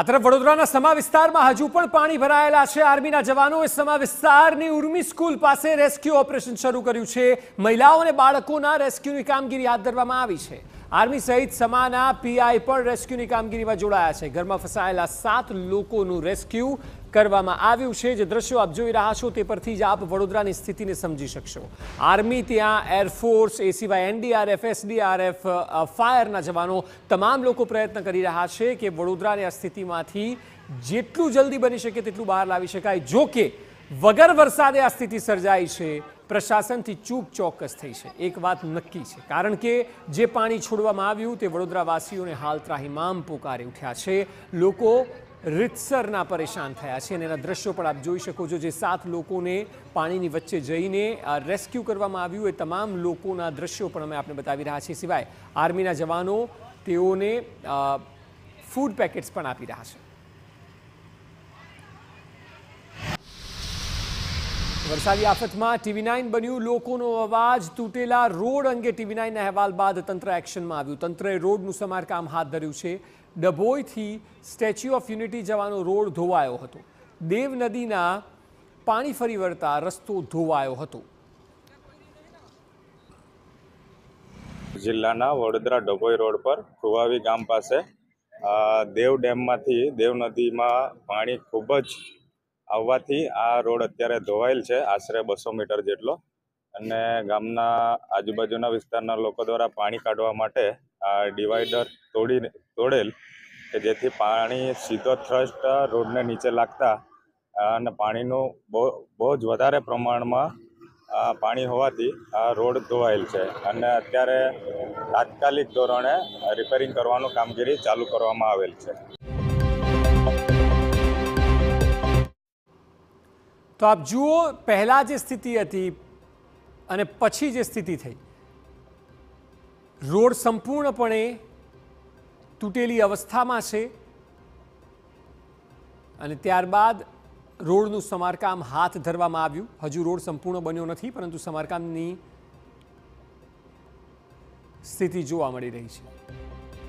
આ વડોદરાના સમા વિસ્તારમાં હજુ પણ પાણી ભરાયેલા છે આર્મીના જવાનોએ સમા વિસ્તારની ઉર્મી સ્કૂલ પાસે રેસ્ક્યુ ઓપરેશન શરૂ કર્યું છે મહિલાઓ અને બાળકોના રેસ્ક્યુની કામગીરી હાથ ધરવામાં આવી છે આર્મી સહિત સમાના પીઆઈ પણ રેસ્ક્યુની કામગીરીમાં જોડાયા છે ઘરમાં ફસાયેલા સાત લોકોનું રેસ્ક્યુ કરવામાં આવ્યું છે જે દ્રશ્યો આપ જોઈ રહ્યા છો તે પરથી જ આપ વડોદરાની સ્થિતિને સમજી શકશો આર્મી ત્યાં એરફોર્સ એ સિવાય એનડીઆરએફ એસડીઆરએફ ફાયરના જવાનો તમામ લોકો પ્રયત્ન કરી રહ્યા છે કે વડોદરાની આ સ્થિતિમાંથી જેટલું જલ્દી બની શકે તેટલું બહાર લાવી શકાય જોકે વગર વરસાદે આ સ્થિતિ સર્જાઈ છે પ્રશાસનથી ચૂક ચોક્કસ થઈ છે એક વાત નક્કી છે કારણ કે જે પાણી છોડવામાં આવ્યું તે વડોદરાવાસીઓને હાલ ત્રાહિમામ પોકારી ઉઠ્યા છે લોકો રીતસરના પરેશાન થયા છે અને એના દ્રશ્યો પણ આપ જોઈ શકો છો જે સાત લોકોને પાણીની વચ્ચે જઈને રેસ્ક્યુ કરવામાં આવ્યું એ તમામ લોકોના દ્રશ્યો પણ અમે આપને બતાવી રહ્યા છીએ સિવાય આર્મીના જવાનો તેઓને ફૂડ પેકેટ્સ પણ આપી રહ્યા છે વરસાદી આફતમાં ટીવી નાઇન બન્યું લોકોનો અવાજ તૂટેલા રોડ અંગે ટીવી નાઇનના અહેવાલ બાદ તંત્ર એક્શનમાં આવ્યું તંત્રએ રોડનું સમારકામ હાથ ધર્યું છે ડભોઈથી સ્ટેચ્યુ ઓફ યુનિટી જવાનો રોડ ધોવાયો હતો દેવ નદીના પાણી ફરી વળતા રસ્તો ધોવાયો હતો જિલ્લાના વડોદરા ડભોઈ રોડ પર કુવાવી ગામ પાસે દેવ ડેમમાંથી દેવ નદીમાં પાણી ખૂબ જ આવવાથી આ રોડ અત્યારે ધોવાયેલ છે આશરે બસો મીટર જેટલો અને ગામના આજુબાજુના વિસ્તારના લોકો દ્વારા પાણી કાઢવા માટે આ ડિવાઈડર તોડી તોડેલ કે જેથી પાણી સીધો થ્રસ્ટ રોડને નીચે લાગતા અને પાણીનું બહુ બહુ જ વધારે પ્રમાણમાં પાણી હોવાથી આ રોડ ધોવાયેલ છે અને અત્યારે તાત્કાલિક ધોરણે રિપેરિંગ કરવાનું કામગીરી ચાલુ કરવામાં આવેલ છે તો આપ જુઓ પહેલાં જે સ્થિતિ હતી અને પછી જે સ્થિતિ થઈ રોડ સંપૂર્ણપણે તૂટેલી અવસ્થામાં છે અને ત્યારબાદ રોડનું સમારકામ હાથ ધરવામાં આવ્યું હજુ રોડ સંપૂર્ણ બન્યો નથી પરંતુ સમારકામની સ્થિતિ જોવા મળી રહી છે